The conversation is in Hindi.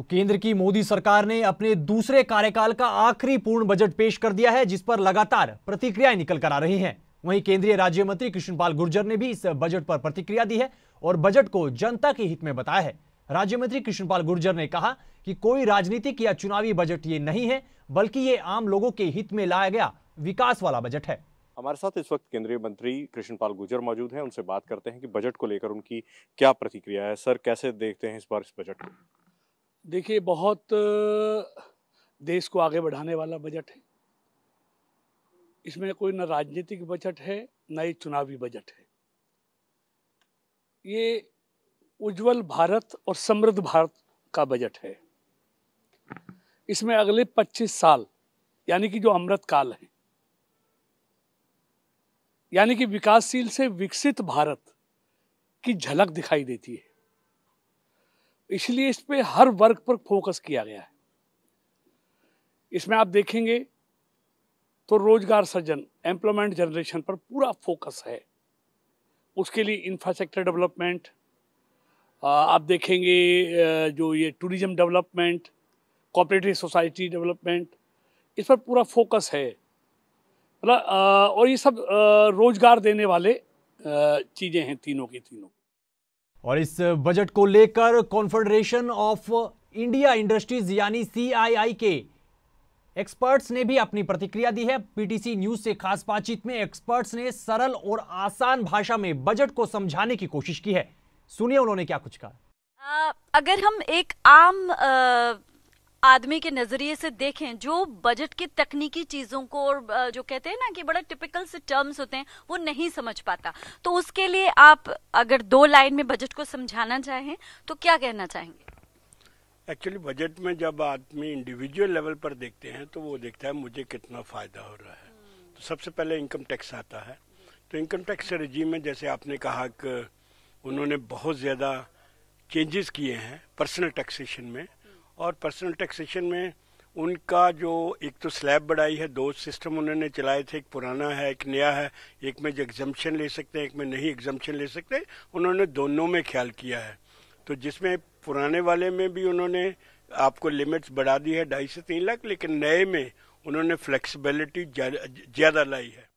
तो केंद्र की मोदी सरकार ने अपने दूसरे कार्यकाल का आखिरी पूर्ण बजट पेश कर दिया है जिस पर लगातार प्रतिक्रियाएं निकल कर आ रही हैं वहीं केंद्रीय राज्य मंत्री कृष्णपाल गुर्जर ने भी इस बजट पर प्रतिक्रिया दी है और बजट को जनता के हित में बताया है राज्य मंत्री कृष्णपाल गुर्जर ने कहा कि कोई राजनीतिक या चुनावी बजट ये नहीं है बल्कि ये आम लोगों के हित में लाया गया विकास वाला बजट है हमारे साथ इस वक्त केंद्रीय मंत्री कृष्णपाल गुर्जर मौजूद हैं उनसे बात करते हैं कि बजट को लेकर उनकी क्या प्रतिक्रिया है सर कैसे देखते हैं इस बार इस बजट को देखिए बहुत देश को आगे बढ़ाने वाला बजट है इसमें कोई न राजनीतिक बजट है न ही चुनावी बजट है ये उज्जवल भारत और समृद्ध भारत का बजट है इसमें अगले 25 साल यानी कि जो अमृत काल है यानी कि विकासशील से विकसित भारत की झलक दिखाई देती है इसलिए इस पर हर वर्ग पर फोकस किया गया है इसमें आप देखेंगे तो रोजगार सृजन एम्प्लॉयमेंट जनरेशन पर पूरा फोकस है उसके लिए इंफ्रास्ट्रक्चर डेवलपमेंट आप देखेंगे जो ये tourism development cooperative society development इस पर पूरा फोकस है मतलब और ये सब रोजगार देने वाले चीज़ें हैं तीनों की तीनों और इस बजट को लेकर कॉन्फेडरेशन ऑफ इंडिया इंडस्ट्रीज यानी सीआईआई के एक्सपर्ट्स ने भी अपनी प्रतिक्रिया दी है पीटीसी न्यूज से खास बातचीत में एक्सपर्ट्स ने सरल और आसान भाषा में बजट को समझाने की कोशिश की है सुनिए उन्होंने क्या कुछ कहा अगर हम एक आम आदमी के नजरिए से देखें जो बजट की तकनीकी चीजों को और जो कहते हैं ना कि बड़ा टिपिकल से टर्म्स होते हैं वो नहीं समझ पाता तो उसके लिए आप अगर दो लाइन में बजट को समझाना चाहें तो क्या कहना चाहेंगे एक्चुअली बजट में जब आदमी इंडिविजुअल लेवल पर देखते हैं तो वो देखता है मुझे कितना फायदा हो रहा है तो सबसे पहले इनकम टैक्स आता है तो इनकम टैक्स रजीम में जैसे आपने कहा कि उन्होंने बहुत ज्यादा चेंजेस किए हैं पर्सनल टैक्सेशन में और पर्सनल टैक्सेशन में उनका जो एक तो स्लैब बढ़ाई है दो सिस्टम उन्होंने चलाए थे एक पुराना है एक नया है एक में जो एग्जम्पन ले सकते हैं एक में नहीं एग्जम्पन ले सकते उन्होंने दोनों में ख्याल किया है तो जिसमें पुराने वाले में भी उन्होंने आपको लिमिट्स बढ़ा दी है ढाई से तीन लाख लेकिन नए में उन्होंने फ्लेक्सिबिलिटी ज़्यादा लाई है